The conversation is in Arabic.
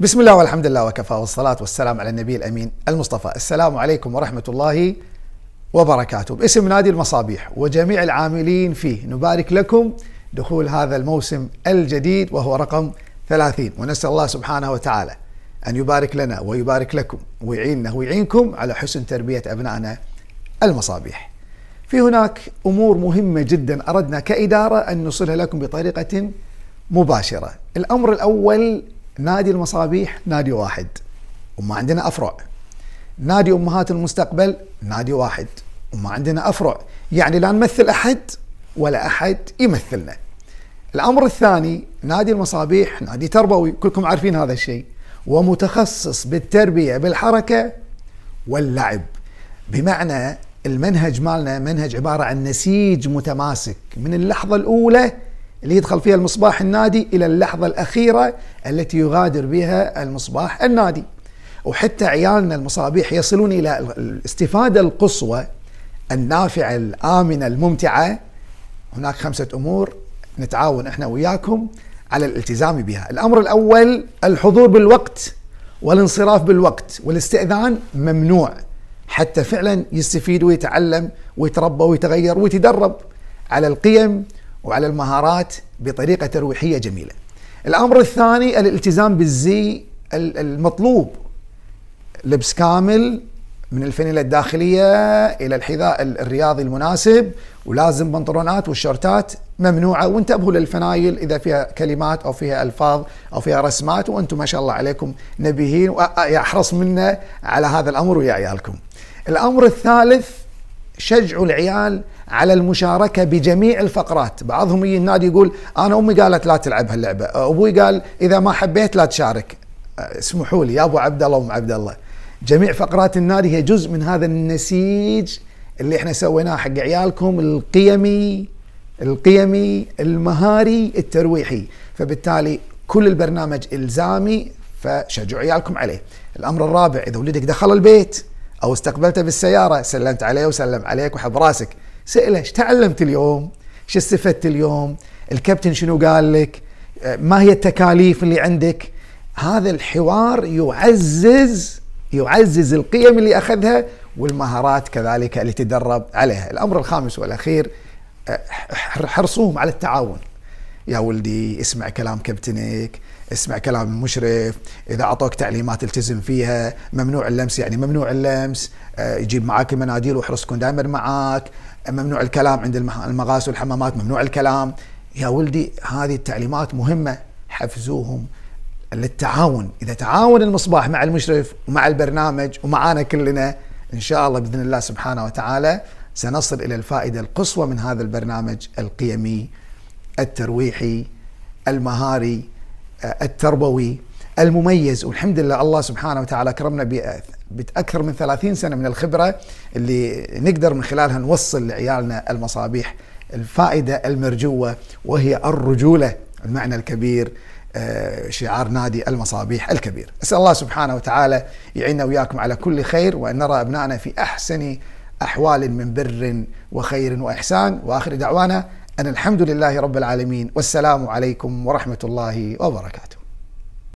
بسم الله والحمد لله وكفى والصلاة والسلام على النبي الأمين المصطفى السلام عليكم ورحمة الله وبركاته باسم نادي المصابيح وجميع العاملين فيه نبارك لكم دخول هذا الموسم الجديد وهو رقم 30 ونسأل الله سبحانه وتعالى أن يبارك لنا ويبارك لكم ويعيننا ويعينكم على حسن تربية أبنائنا المصابيح في هناك أمور مهمة جدا أردنا كإدارة أن نوصلها لكم بطريقة مباشرة الأمر الأول نادي المصابيح نادي واحد وما عندنا أفرع نادي أمهات المستقبل نادي واحد وما عندنا أفرع يعني لا نمثل أحد ولا أحد يمثلنا الأمر الثاني نادي المصابيح نادي تربوي كلكم عارفين هذا الشيء ومتخصص بالتربية بالحركة واللعب بمعنى المنهج مالنا منهج عبارة عن نسيج متماسك من اللحظة الأولى اللي يدخل فيها المصباح النادي إلى اللحظة الأخيرة التي يغادر بها المصباح النادي وحتى عيالنا المصابيح يصلون إلى الاستفادة القصوى النافعة الآمنة الممتعة هناك خمسة أمور نتعاون احنا وياكم على الالتزام بها الأمر الأول الحضور بالوقت والانصراف بالوقت والاستئذان ممنوع حتى فعلا يستفيد ويتعلم ويتربى ويتغير ويتدرب على القيم وعلى المهارات بطريقه ترويحيه جميله. الامر الثاني الالتزام بالزي المطلوب لبس كامل من الفنيله الداخليه الى الحذاء الرياضي المناسب ولازم بنطلونات والشورتات ممنوعه وانتبهوا للفنايل اذا فيها كلمات او فيها الفاظ او فيها رسمات وانتم ما شاء الله عليكم نبيهين واحرص منا على هذا الامر ويا عيالكم. الامر الثالث شجعوا العيال على المشاركة بجميع الفقرات بعضهم يجي النادي يقول أنا أمي قالت لا تلعب هاللعبة أبوي قال إذا ما حبيت لا تشارك آه، اسمحوا لي يا أبو عبد الله وأم عبد الله جميع فقرات النادي هي جزء من هذا النسيج اللي احنا سويناه حق عيالكم القيمي القيمي المهاري الترويحي فبالتالي كل البرنامج الزامي فشجعوا عيالكم عليه الامر الرابع اذا ولدك دخل البيت او استقبلته بالسياره سلمت عليه وسلم عليك وحب راسك ساله ايش تعلمت اليوم؟ ايش استفدت اليوم؟ الكابتن شنو قال لك؟ ما هي التكاليف اللي عندك؟ هذا الحوار يعزز يعزز القيم اللي اخذها والمهارات كذلك اللي تدرب عليها. الامر الخامس والاخير أه، حرصوهم على التعاون. يا ولدي اسمع كلام كابتنك اسمع كلام المشرف اذا اعطوك تعليمات التزم فيها ممنوع اللمس يعني ممنوع اللمس آه، يجيب معاك المناديل تكون دائما معاك ممنوع الكلام عند المغاسل والحمامات ممنوع الكلام يا ولدي هذه التعليمات مهمه حفزوهم للتعاون اذا تعاون المصباح مع المشرف ومع البرنامج ومعانا كلنا ان شاء الله باذن الله سبحانه وتعالى سنصل الى الفائده القصوى من هذا البرنامج القيمي الترويحي المهاري آه، التربوي المميز والحمد لله الله سبحانه وتعالى كرمنا بأكثر من 30 سنة من الخبرة اللي نقدر من خلالها نوصل لعيالنا المصابيح الفائدة المرجوة وهي الرجولة المعنى الكبير آه، شعار نادي المصابيح الكبير أسأل الله سبحانه وتعالى يعيننا وياكم على كل خير وأن نرى أبنائنا في أحسن أحوال من بر وخير وإحسان وآخر دعوانا أنا الحمد لله رب العالمين والسلام عليكم ورحمة الله وبركاته